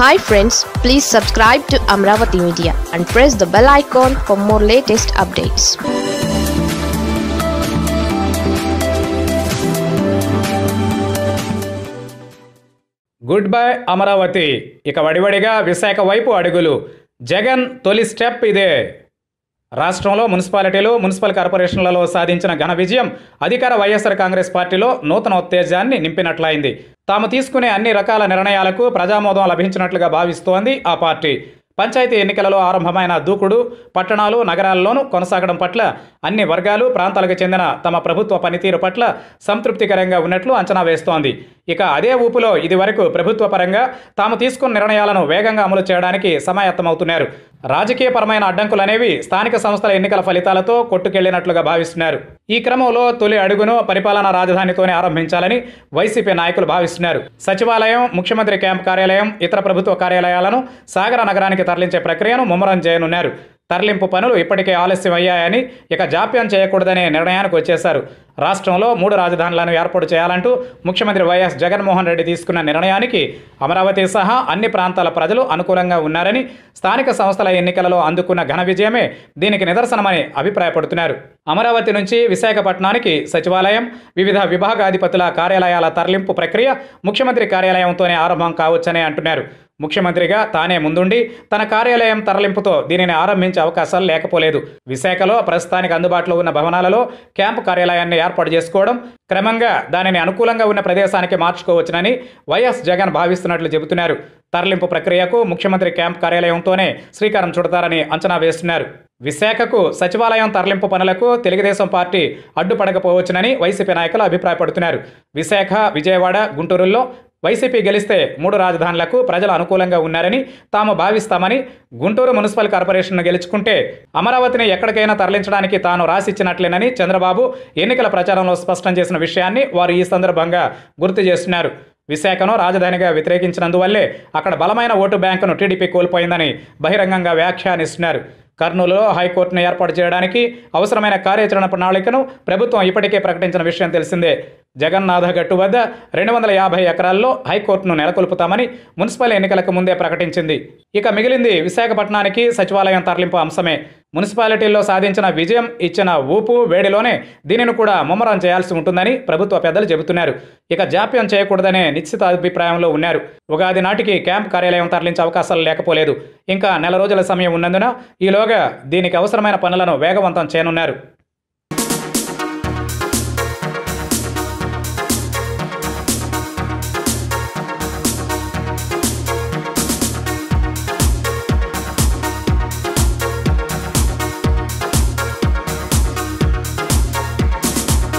hi friends please subscribe to Amaravati media and press the bell icon for more latest updates good bye Amaravati ఇక వడివడిగా విశాఖ వైపు అడుగులు జగన్ తొలి step ఇదే రాష్ట్రంలో మున్సిపాలిటీలు మున్సిపల్ కార్పొరేషన్లలో సాధించిన ఘన విజయం అధికార వైఎస్ఆర్ కాంగ్రెస్ పార్టీలో నూతన ఉత్తేజాన్ని నింపినట్లయింది తాము తీసుకునే అన్ని రకాల నిర్ణయాలకు ప్రజామోదం లభించినట్లుగా భావిస్తోంది ఆ పార్టీ పంచాయతీ ఎన్నికలలో ఆరంభమైన దూకుడు పట్టణాలు నగరాల్లోనూ కొనసాగడం పట్ల అన్ని వర్గాలు ప్రాంతాలకు చెందిన తమ ప్రభుత్వ పనితీరు పట్ల సంతృప్తికరంగా ఉన్నట్లు అంచనా వేస్తోంది ఇక అదే ఊపులో ఇది వరకు ప్రభుత్వ పరంగా తాము తీసుకున్న నిర్ణయాలను వేగంగా అమలు చేయడానికి సమాయత్తమవుతున్నారు రాజకీయపరమైన అడ్డంకులనేవి స్థానిక సంస్థల ఎన్నికల ఫలితాలతో కొట్టుకెళ్లినట్లుగా భావిస్తున్నారు ఈ క్రమంలో తొలి అడుగును పరిపాలనా రాజధానితోనే ఆరంభించాలని వైసీపీ నాయకులు భావిస్తున్నారు సచివాలయం ముఖ్యమంత్రి క్యాంప్ కార్యాలయం ఇతర ప్రభుత్వ కార్యాలయాలను సాగర నగరానికి తరలించే ప్రక్రియను ముమ్మరం చేయనున్నారు తరలింపు పనులు ఇప్పటికే ఆలస్యం అయ్యాయని ఇక జాప్యం చేయకూడదనే నిర్ణయానికి వచ్చేశారు రాష్ట్రంలో మూడు రాజధానులను ఏర్పాటు చేయాలంటూ ముఖ్యమంత్రి వైఎస్ జగన్మోహన్ రెడ్డి తీసుకున్న నిర్ణయానికి అమరావతి సహా అన్ని ప్రాంతాల ప్రజలు అనుకూలంగా ఉన్నారని స్థానిక సంస్థల ఎన్నికలలో అందుకున్న ఘన విజయమే దీనికి నిదర్శనమని అభిప్రాయపడుతున్నారు అమరావతి నుంచి విశాఖపట్నానికి సచివాలయం వివిధ విభాగాధిపతుల కార్యాలయాల తరలింపు ప్రక్రియ ముఖ్యమంత్రి కార్యాలయంతోనే ఆరంభం కావచ్చని అంటున్నారు ముఖ్యమంత్రిగా తానే ముందుండి తన కార్యాలయం తరలింపుతో దీనిని ఆరంభించే అవకాశాలు లేకపోలేదు విశాఖలో ప్రస్తుతానికి అందుబాటులో ఉన్న భవనాలలో క్యాంపు కార్యాలయాన్ని ఏర్పాటు చేసుకోవడం క్రమంగా దానిని అనుకూలంగా ఉన్న ప్రదేశానికి మార్చుకోవచ్చునని వైఎస్ జగన్ భావిస్తున్నట్లు చెబుతున్నారు తరలింపు ప్రక్రియకు ముఖ్యమంత్రి క్యాంప్ కార్యాలయంతోనే శ్రీకారం చుడతారని అంచనా వేస్తున్నారు విశాఖకు సచివాలయం తరలింపు పనులకు తెలుగుదేశం పార్టీ అడ్డుపడకపోవచ్చునని వైసీపీ నాయకులు అభిప్రాయపడుతున్నారు విశాఖ విజయవాడ గుంటూరులో వైసీపీ గెలిస్తే మూడు రాజధానులకు ప్రజలు అనుకూలంగా ఉన్నారని తాము భావిస్తామని గుంటూరు మున్సిపల్ కార్పొరేషన్ను గెలుచుకుంటే అమరావతిని ఎక్కడికైనా తరలించడానికి తాను రాసిచ్చినట్లేనని చంద్రబాబు ఎన్నికల ప్రచారంలో స్పష్టం చేసిన విషయాన్ని వారు ఈ సందర్భంగా గుర్తు చేస్తున్నారు విశాఖను రాజధానిగా వ్యతిరేకించినందువల్లే అక్కడ బలమైన ఓటు బ్యాంకును టీడీపీ కోల్పోయిందని బహిరంగంగా వ్యాఖ్యానిస్తున్నారు కర్నూలులో హైకోర్టును ఏర్పాటు చేయడానికి అవసరమైన కార్యాచరణ ప్రణాళికను ప్రభుత్వం ఇప్పటికే ప్రకటించిన విషయం తెలిసిందే జగన్నాథ గట్టు వద్ద రెండు వందల యాభై ఎకరాల్లో హైకోర్టును నెలకొల్పుతామని మున్సిపల్ ఎన్నికలకు ముందే ప్రకటించింది ఇక మిగిలింది విశాఖపట్నానికి సచివాలయం తరలింపు అంశమే మున్సిపాలిటీల్లో సాధించిన విజయం ఇచ్చిన ఊపు వేడిలోనే దీనిని కూడా ముమ్మరం చేయాల్సి ఉంటుందని ప్రభుత్వ పెద్దలు చెబుతున్నారు ఇక జాప్యం చేయకూడదనే నిశ్చిత అభిప్రాయంలో ఉన్నారు ఉగాది నాటికి క్యాంప్ కార్యాలయం తరలించే అవకాశాలు లేకపోలేదు ఇంకా నెల రోజుల సమయం ఉన్నందున ఈలోగా దీనికి అవసరమైన పనులను వేగవంతం చేయనున్నారు